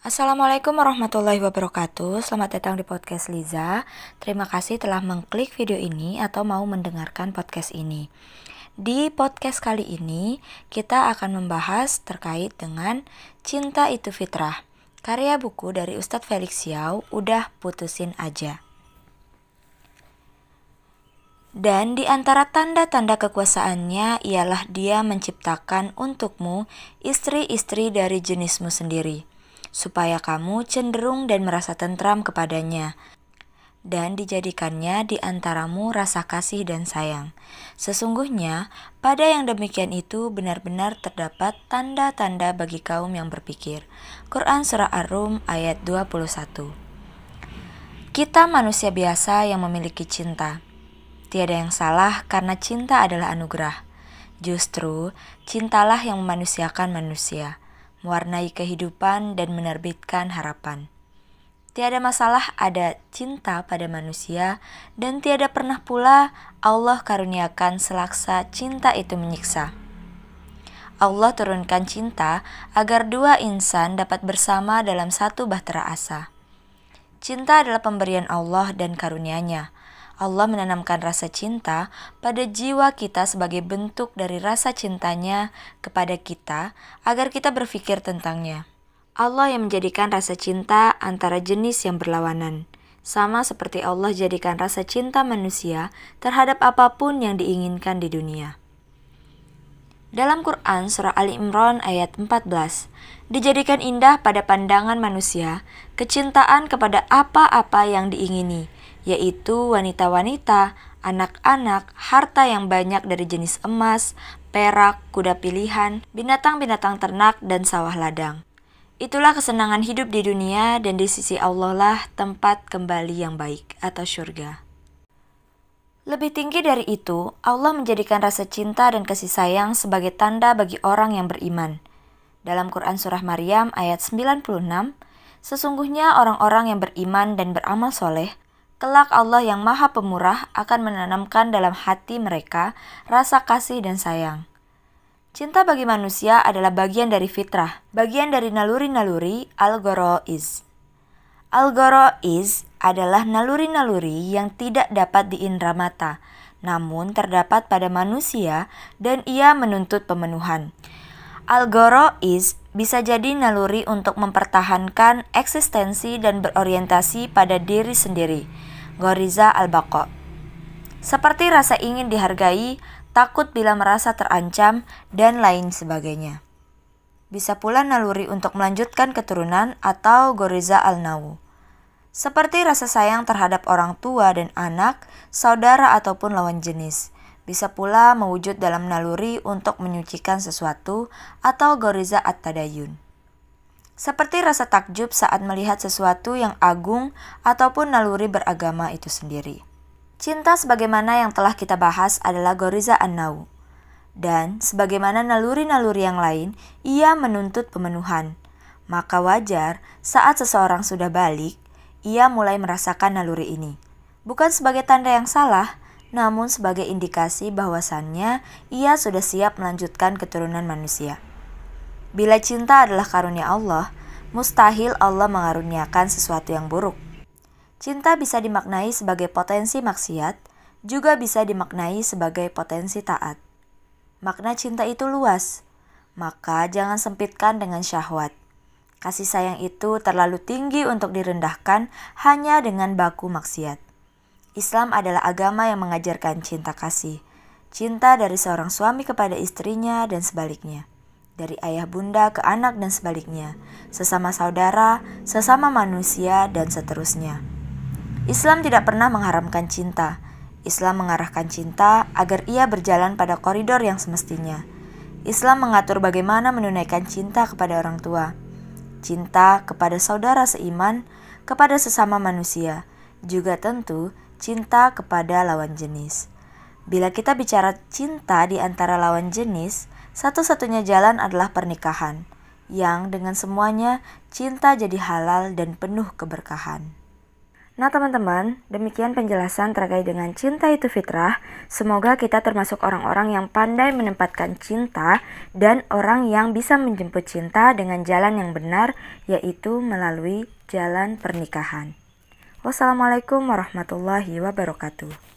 Assalamualaikum warahmatullahi wabarakatuh Selamat datang di podcast Liza Terima kasih telah mengklik video ini atau mau mendengarkan podcast ini Di podcast kali ini kita akan membahas terkait dengan Cinta itu Fitrah Karya buku dari Ustadz Felix Yao Udah Putusin Aja dan di antara tanda-tanda kekuasaannya ialah dia menciptakan untukmu istri-istri dari jenismu sendiri, supaya kamu cenderung dan merasa tentram kepadanya, dan dijadikannya di antaramu rasa kasih dan sayang. Sesungguhnya, pada yang demikian itu benar-benar terdapat tanda-tanda bagi kaum yang berpikir. Quran Surah Ar-Rum ayat 21 Kita manusia biasa yang memiliki cinta Tiada yang salah karena cinta adalah anugerah. Justru, cintalah yang memanusiakan manusia, mewarnai kehidupan dan menerbitkan harapan. Tiada masalah ada cinta pada manusia dan tiada pernah pula Allah karuniakan selaksa cinta itu menyiksa. Allah turunkan cinta agar dua insan dapat bersama dalam satu bahtera asa. Cinta adalah pemberian Allah dan karunia-Nya Allah menanamkan rasa cinta pada jiwa kita sebagai bentuk dari rasa cintanya kepada kita agar kita berpikir tentangnya. Allah yang menjadikan rasa cinta antara jenis yang berlawanan, sama seperti Allah jadikan rasa cinta manusia terhadap apapun yang diinginkan di dunia. Dalam Quran surah Ali Imran ayat 14, dijadikan indah pada pandangan manusia kecintaan kepada apa-apa yang diingini, yaitu wanita-wanita, anak-anak, harta yang banyak dari jenis emas, perak, kuda pilihan, binatang-binatang ternak, dan sawah ladang. Itulah kesenangan hidup di dunia dan di sisi Allah lah tempat kembali yang baik atau surga. Lebih tinggi dari itu, Allah menjadikan rasa cinta dan kasih sayang sebagai tanda bagi orang yang beriman. Dalam Quran Surah Maryam ayat 96, Sesungguhnya orang-orang yang beriman dan beramal soleh, Kelak Allah yang Maha Pemurah akan menanamkan dalam hati mereka rasa kasih dan sayang. Cinta bagi manusia adalah bagian dari fitrah, bagian dari naluri-naluri Al-Ghoroiz. al adalah naluri-naluri yang tidak dapat diindra mata, namun terdapat pada manusia dan ia menuntut pemenuhan. al bisa jadi naluri untuk mempertahankan eksistensi dan berorientasi pada diri sendiri Goriza al-Bako. Seperti rasa ingin dihargai, takut bila merasa terancam, dan lain sebagainya. Bisa pula naluri untuk melanjutkan keturunan atau Goriza al-Nawu. Seperti rasa sayang terhadap orang tua dan anak, saudara ataupun lawan jenis. Bisa pula mewujud dalam naluri untuk menyucikan sesuatu atau Goriza at-Tadayun seperti rasa takjub saat melihat sesuatu yang agung ataupun naluri beragama itu sendiri. Cinta sebagaimana yang telah kita bahas adalah Goriza Annau. Dan sebagaimana naluri-naluri yang lain, ia menuntut pemenuhan. Maka wajar saat seseorang sudah balik, ia mulai merasakan naluri ini. Bukan sebagai tanda yang salah, namun sebagai indikasi bahwasannya ia sudah siap melanjutkan keturunan manusia. Bila cinta adalah karunia Allah, mustahil Allah mengaruniakan sesuatu yang buruk. Cinta bisa dimaknai sebagai potensi maksiat, juga bisa dimaknai sebagai potensi taat. Makna cinta itu luas, maka jangan sempitkan dengan syahwat. Kasih sayang itu terlalu tinggi untuk direndahkan hanya dengan baku maksiat. Islam adalah agama yang mengajarkan cinta kasih, cinta dari seorang suami kepada istrinya, dan sebaliknya dari ayah bunda ke anak dan sebaliknya, sesama saudara, sesama manusia, dan seterusnya. Islam tidak pernah mengharamkan cinta. Islam mengarahkan cinta agar ia berjalan pada koridor yang semestinya. Islam mengatur bagaimana menunaikan cinta kepada orang tua, cinta kepada saudara seiman, kepada sesama manusia, juga tentu cinta kepada lawan jenis. Bila kita bicara cinta di antara lawan jenis, satu-satunya jalan adalah pernikahan, yang dengan semuanya cinta jadi halal dan penuh keberkahan. Nah teman-teman, demikian penjelasan terkait dengan cinta itu fitrah. Semoga kita termasuk orang-orang yang pandai menempatkan cinta dan orang yang bisa menjemput cinta dengan jalan yang benar, yaitu melalui jalan pernikahan. Wassalamualaikum warahmatullahi wabarakatuh.